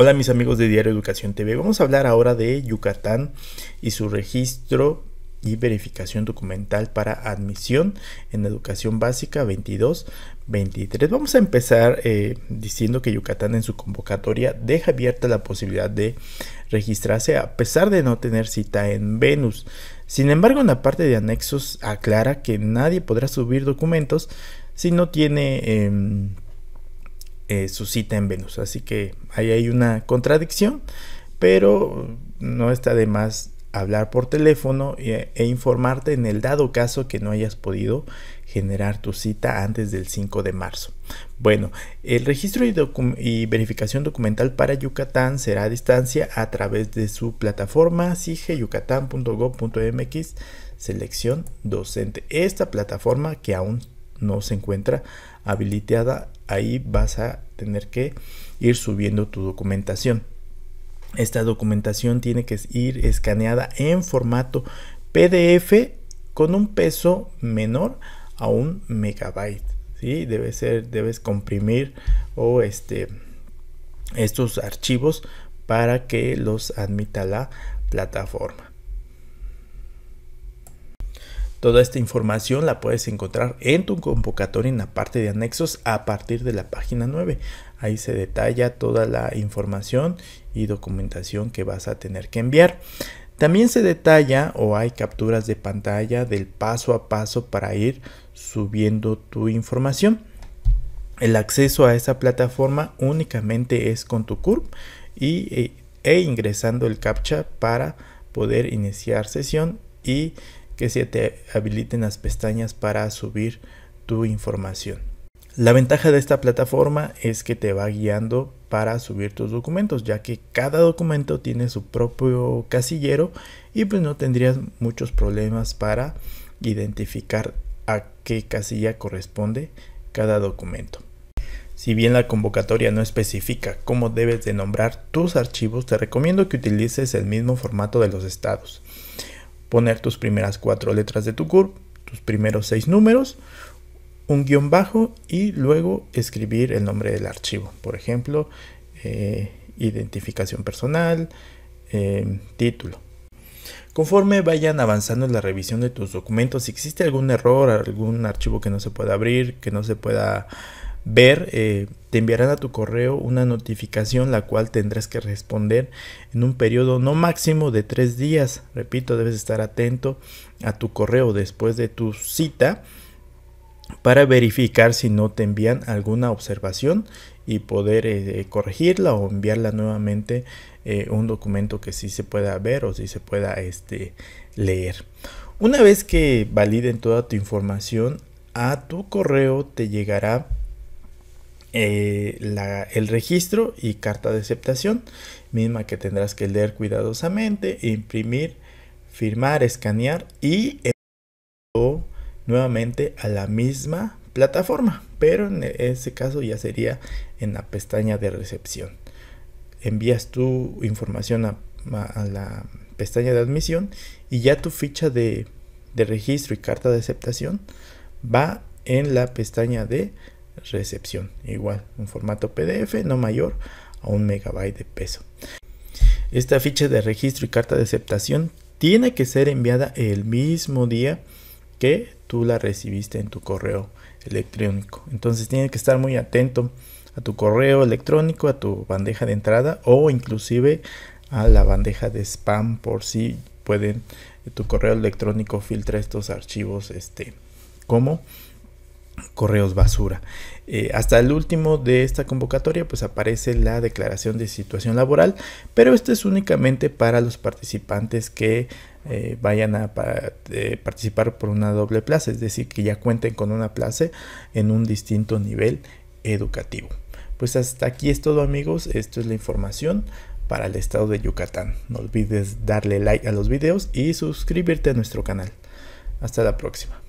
Hola mis amigos de Diario Educación TV, vamos a hablar ahora de Yucatán y su registro y verificación documental para admisión en educación básica 22-23. Vamos a empezar eh, diciendo que Yucatán en su convocatoria deja abierta la posibilidad de registrarse a pesar de no tener cita en Venus. Sin embargo, en la parte de anexos aclara que nadie podrá subir documentos si no tiene... Em, eh, su cita en Venus. Así que ahí hay una contradicción, pero no está de más hablar por teléfono eh, e, informarte en el dado caso que no hayas podido generar tu cita antes del 5 de marzo. Bueno, el registro y, verificación documental para Yucatán será a distancia a través de su plataforma sigeyucatán.gov.mx selección docente. Esta plataforma que aún no se encuentra habilitada, ahí vas a tener que ir subiendo tu documentación. Esta documentación tiene que ir escaneada en formato PDF con un peso menor a un megabyte. ¿sí? Debe ser, debes comprimir o este, estos archivos para que los admita la plataforma. Toda esta información la puedes encontrar en tu convocatoria en la parte de anexos a partir de la página 9. Ahí se detalla toda la información y documentación que vas a tener que enviar. También se detalla o hay capturas de pantalla del paso a paso para ir subiendo tu información. El acceso a esa plataforma únicamente es con tu CURP y, e, e ingresando el CAPTCHA para poder iniciar sesión y que se te habiliten las pestañas para subir tu información. La ventaja de esta plataforma es que te va guiando para subir tus documentos, ya que cada documento tiene su propio casillero y pues no tendrías muchos problemas para identificar a qué casilla corresponde cada documento. Si bien la convocatoria no especifica cómo debes de nombrar tus archivos, te recomiendo que utilices el mismo formato de los estados poner tus primeras cuatro letras de tu CURP, tus primeros seis números, un guión bajo y luego escribir el nombre del archivo. Por ejemplo, eh, identificación personal, eh, título. Conforme vayan avanzando en la revisión de tus documentos, si existe algún error, algún archivo que no se pueda abrir, que no se pueda ver, eh, te enviarán a tu correo una notificación la cual tendrás que responder en un periodo no máximo de tres días. Repito, debes estar atento a tu correo después de tu cita para verificar si no te envían alguna observación y poder eh, eh, corregirla o enviarla nuevamente un documento que sí se pueda ver o sí se pueda este, leer. Una vez que validen toda tu información, a tu correo te llegará eh, el registro y carta de aceptación, misma que tendrás que leer cuidadosamente, imprimir, firmar, escanear y enviarlo nuevamente a la misma plataforma, pero en ese caso ya sería en la pestaña de recepción. Envías tu información a, la pestaña de admisión y ya tu ficha de, de registro y carta de aceptación va en la pestaña de recepción. Igual, un formato PDF no mayor a un megabyte de peso. Esta ficha de registro y carta de aceptación tiene que ser enviada el mismo día que tú la recibiste en tu correo electrónico. Entonces tienes que estar muy atento a tu correo electrónico, a tu bandeja de entrada o inclusive a la bandeja de spam por si pueden eh, tu correo electrónico filtra estos archivos este como correos basura. Eh, hasta el último de esta convocatoria pues aparece la declaración de situación laboral, pero esto es únicamente para los participantes que eh, vayan a eh, participar por una doble plaza, es decir, que ya cuenten con una plaza en un distinto nivel educativo. Pues hasta aquí es todo amigos, esto es la información para el estado de Yucatán. No olvides darle like a los videos y suscribirte a nuestro canal. Hasta la próxima.